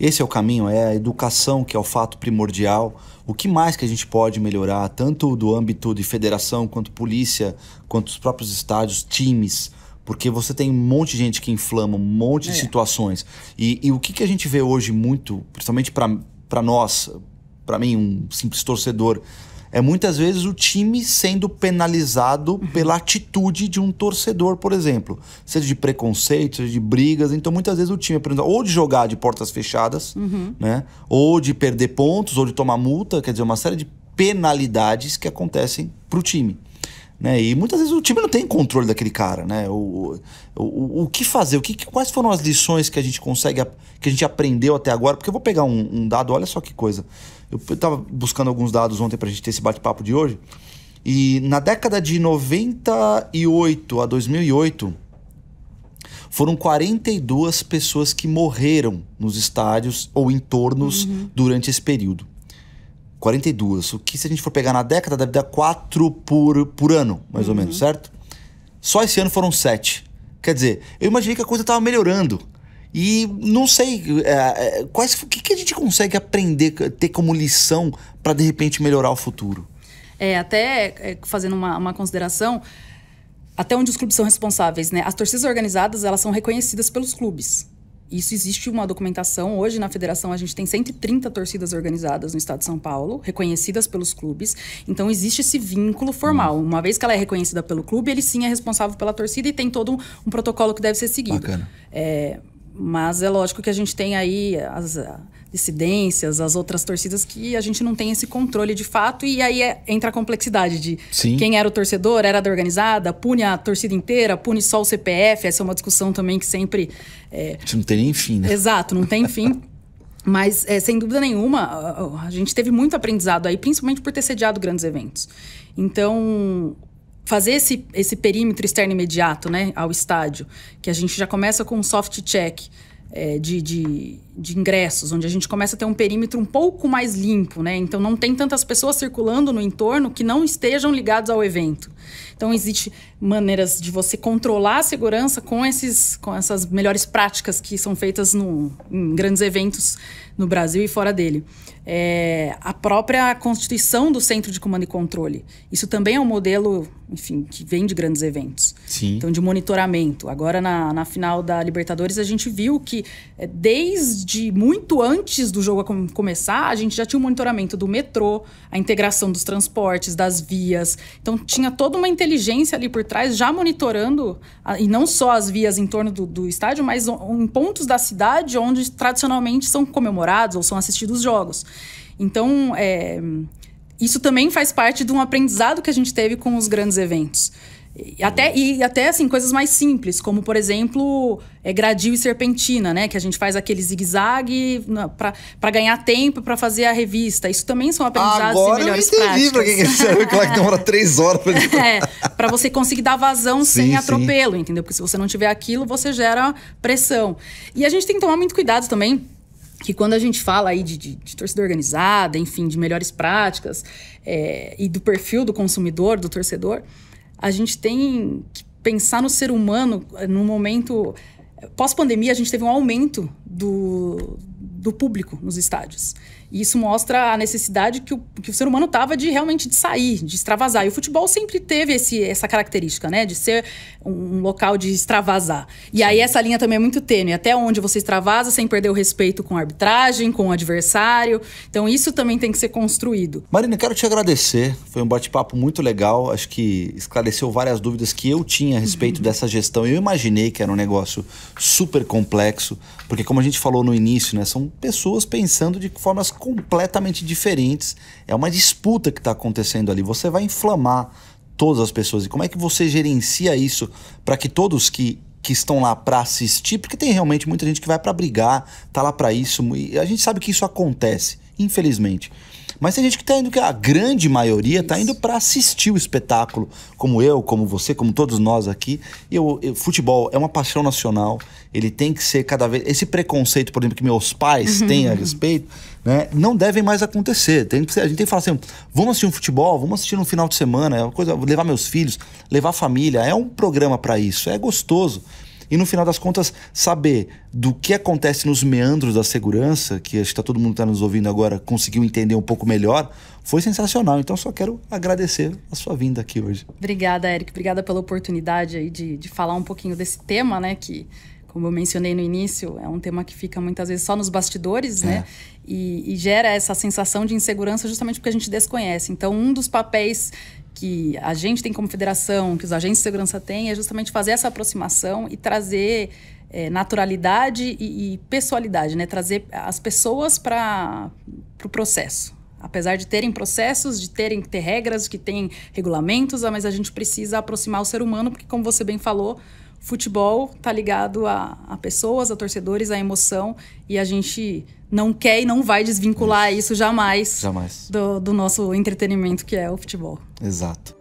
Esse é o caminho, é a educação que é o fato primordial. O que mais que a gente pode melhorar, tanto do âmbito de federação, quanto polícia, quanto os próprios estádios, times, porque você tem um monte de gente que inflama, um monte é. de situações. E, e o que, que a gente vê hoje muito, principalmente para nós, para mim, um simples torcedor, é muitas vezes o time sendo penalizado uhum. pela atitude de um torcedor, por exemplo. Seja de preconceito, seja de brigas. Então, muitas vezes o time é ou de jogar de portas fechadas, uhum. né? Ou de perder pontos, ou de tomar multa. Quer dizer, uma série de penalidades que acontecem para o time. Né? E muitas vezes o time não tem controle daquele cara, né? O, o, o, o que fazer? O que, quais foram as lições que a gente consegue, que a gente aprendeu até agora? Porque eu vou pegar um, um dado, olha só que coisa. Eu estava buscando alguns dados ontem para a gente ter esse bate-papo de hoje. E na década de 98 a 2008, foram 42 pessoas que morreram nos estádios ou em uhum. durante esse período. 42. O que, se a gente for pegar na década, deve dar 4 por, por ano, mais uhum. ou menos, certo? Só esse ano foram 7. Quer dizer, eu imaginei que a coisa estava melhorando. E não sei é, é, quais o que, que a gente consegue aprender, ter como lição para de repente melhorar o futuro. É, até é, fazendo uma, uma consideração, até onde os clubes são responsáveis, né? As torcidas organizadas, elas são reconhecidas pelos clubes. Isso existe uma documentação. Hoje, na federação, a gente tem 130 torcidas organizadas no estado de São Paulo, reconhecidas pelos clubes. Então, existe esse vínculo formal. Hum. Uma vez que ela é reconhecida pelo clube, ele sim é responsável pela torcida e tem todo um, um protocolo que deve ser seguido. Bacana. É, mas é lógico que a gente tem aí as dissidências, as outras torcidas que a gente não tem esse controle de fato e aí é, entra a complexidade de Sim. quem era o torcedor, era da organizada, pune a torcida inteira, pune só o CPF, essa é uma discussão também que sempre... É... A gente não tem nem fim, né? Exato, não tem fim. Mas, é, sem dúvida nenhuma, a gente teve muito aprendizado aí, principalmente por ter sediado grandes eventos. Então, fazer esse, esse perímetro externo imediato né, ao estádio, que a gente já começa com um soft check é, de, de, de, ingressos, onde a gente começa a ter um perímetro um pouco mais limpo, né? Então não tem tantas pessoas circulando no entorno que não estejam ligados ao evento. Então, existe maneiras de você controlar a segurança com, esses, com essas melhores práticas que são feitas no, em grandes eventos no Brasil e fora dele. É, a própria constituição do Centro de Comando e Controle. Isso também é um modelo, enfim, que vem de grandes eventos. Sim. Então, de monitoramento. Agora, na, na final da Libertadores, a gente viu que é, desde muito antes do jogo com começar, a gente já tinha o um monitoramento do metrô, a integração dos transportes, das vias. Então, tinha todo uma inteligência ali por trás, já monitorando, ah, e não só as vias em torno do, do estádio, mas em pontos da cidade onde tradicionalmente são comemorados ou são assistidos jogos. Então, é, isso também faz parte de um aprendizado que a gente teve com os grandes eventos. E até, e até, assim, coisas mais simples, como, por exemplo, é, gradil e serpentina, né? Que a gente faz aquele zigue-zague para ganhar tempo para fazer a revista. Isso também são aprendizados Agora e melhores eu entendi para quem que serve, claro que demora três horas para É, para você conseguir dar vazão sim, sem atropelo, sim. entendeu? Porque se você não tiver aquilo, você gera pressão. E a gente tem que tomar muito cuidado também que quando a gente fala aí de, de, de torcida organizada, enfim, de melhores práticas é, e do perfil do consumidor, do torcedor, a gente tem que pensar no ser humano eh, no momento. Eh, pós-pandemia, a gente teve um aumento do, do público nos estádios. E isso mostra a necessidade que o, que o ser humano tava de realmente de sair, de extravasar. E o futebol sempre teve esse, essa característica, né? De ser um, local de extravasar. E aí essa linha também é muito tênue. Até onde você extravasa sem perder o respeito com a arbitragem, com o adversário. Então isso também tem que ser construído. Marina, quero te agradecer. Foi um bate-papo muito legal. Acho que esclareceu várias dúvidas que eu tinha a respeito uhum. dessa gestão. Eu imaginei que era um negócio super complexo. Porque como a gente falou no início, né? São pessoas pensando de formas completamente diferentes. É uma disputa que está acontecendo ali. Você vai inflamar todas as pessoas. E como é que você gerencia isso para que todos que que estão lá para assistir, porque tem realmente muita gente que vai para brigar, tá lá para isso, e a gente sabe que isso acontece, infelizmente. Mas tem gente que está indo, que a grande maioria está indo para assistir o espetáculo, como eu, como você, como todos nós aqui. Eu, eu, futebol é uma paixão nacional, ele tem que ser cada vez. Esse preconceito, por exemplo, que meus pais uhum. têm a respeito, né, não devem mais acontecer. Tem, a gente tem que falar assim: vamos assistir um futebol, vamos assistir um final de semana, é uma coisa, levar meus filhos, levar a família. É um programa para isso, é gostoso e no final das contas saber do que acontece nos meandros da segurança, que acho que tá todo mundo está nos ouvindo agora conseguiu entender um pouco melhor, foi sensacional. Então só quero agradecer a sua vinda aqui hoje. Obrigada, Eric. Obrigada pela oportunidade aí de, de falar um pouquinho desse tema, né? Que como eu mencionei no início, é um tema que fica muitas vezes só nos bastidores, né? é. né? E, e, gera essa sensação de insegurança justamente porque a gente desconhece. Então, um dos papéis que a gente tem como federação, que os agentes de segurança têm, é justamente fazer essa aproximação e trazer é, naturalidade e, e pessoalidade, né? trazer as pessoas para o pro processo. Apesar de terem processos, de terem ter regras, de que tem regulamentos, mas a gente precisa aproximar o ser humano, porque, como você bem falou, futebol tá ligado a, a, pessoas, a torcedores, a emoção e a gente não quer e não vai desvincular isso, isso jamais, jamais. Do, do nosso entretenimento que é o futebol. Exato.